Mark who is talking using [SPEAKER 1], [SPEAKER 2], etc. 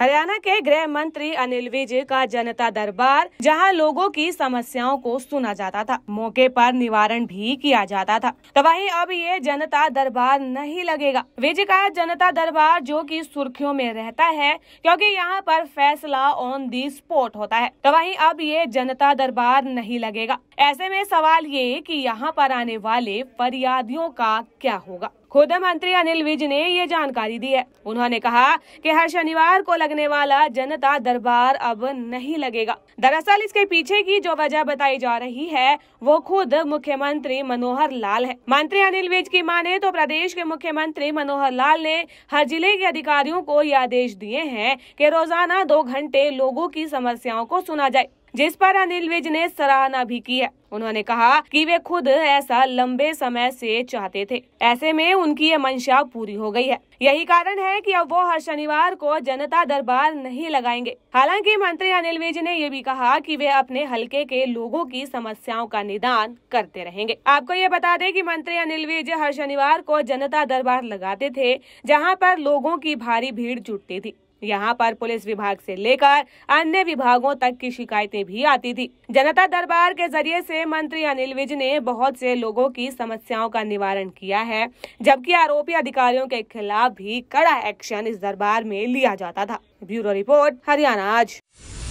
[SPEAKER 1] हरियाणा के गृह मंत्री अनिल विजय का जनता दरबार जहां लोगों की समस्याओं को सुना जाता था मौके पर निवारण भी किया जाता था तो वही अब ये जनता दरबार नहीं लगेगा विजय का जनता दरबार जो कि सुर्खियों में रहता है क्योंकि यहां पर फैसला ऑन दी स्पॉट होता है तो वही अब ये जनता दरबार नहीं लगेगा ऐसे में सवाल ये की यहाँ पर आने वाले फरियादियों का क्या होगा खुद मंत्री अनिल विज ने ये जानकारी दी है उन्होंने कहा कि हर शनिवार को लगने वाला जनता दरबार अब नहीं लगेगा दरअसल इसके पीछे की जो वजह बताई जा रही है वो खुद मुख्यमंत्री मनोहर लाल है मंत्री अनिल विज की माने तो प्रदेश के मुख्यमंत्री मनोहर लाल ने हर जिले के अधिकारियों को ये आदेश दिए हैं कि रोजाना दो घंटे लोगों की समस्याओं को सुना जाए जिस पर अनिल विज ने सराहना भी की है उन्होंने कहा कि वे खुद ऐसा लंबे समय से चाहते थे ऐसे में उनकी ये मंशा पूरी हो गई है यही कारण है कि अब वो हर शनिवार को जनता दरबार नहीं लगाएंगे हालांकि मंत्री अनिल विज ने ये भी कहा कि वे अपने हलके के लोगों की समस्याओं का निदान करते रहेंगे आपको ये बता दें कि मंत्री अनिल विज हर शनिवार को जनता दरबार लगाते थे जहां पर लोगों की भारी भीड़ जुटती थी यहाँ पर पुलिस विभाग से लेकर अन्य विभागों तक की शिकायतें भी आती थी जनता दरबार के जरिए से मंत्री अनिल विज ने बहुत से लोगों की समस्याओं का निवारण किया है जबकि आरोपी अधिकारियों के खिलाफ भी कड़ा एक्शन इस दरबार में लिया जाता था ब्यूरो रिपोर्ट हरियाणा आज